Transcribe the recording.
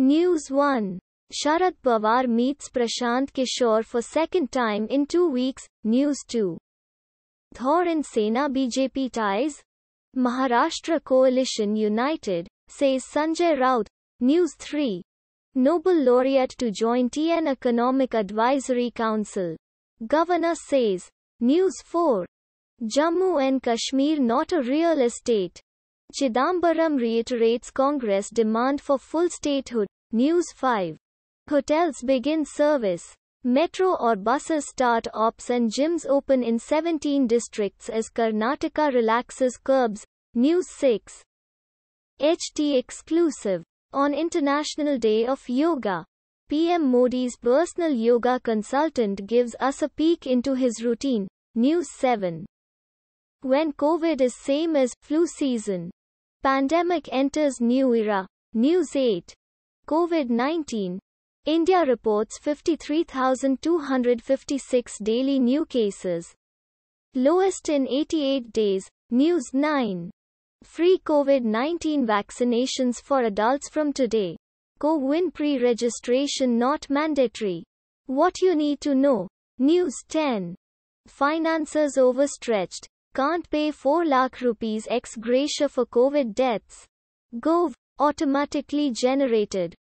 News 1. Sharad Pawar meets Prashant Kishore for second time in two weeks. News 2. Dhor and Sena BJP ties. Maharashtra Coalition United, says Sanjay Raut. News 3. Nobel laureate to join TN Economic Advisory Council. Governor says. News 4. Jammu and Kashmir not a real estate. Chidambaram reiterates Congress demand for full statehood. News 5. Hotels begin service. Metro or buses start ops and gyms open in 17 districts as Karnataka relaxes curbs. News 6. HT exclusive. On International Day of Yoga. PM Modi's personal yoga consultant gives us a peek into his routine. News 7. When COVID is same as flu season. Pandemic enters new era. News 8. COVID-19. India reports 53,256 daily new cases. Lowest in 88 days. News 9. Free COVID-19 vaccinations for adults from today. Go win pre-registration not mandatory. What you need to know. News 10. Finances overstretched can't pay 4 lakh rupees ex gratia for COVID deaths. Gov automatically generated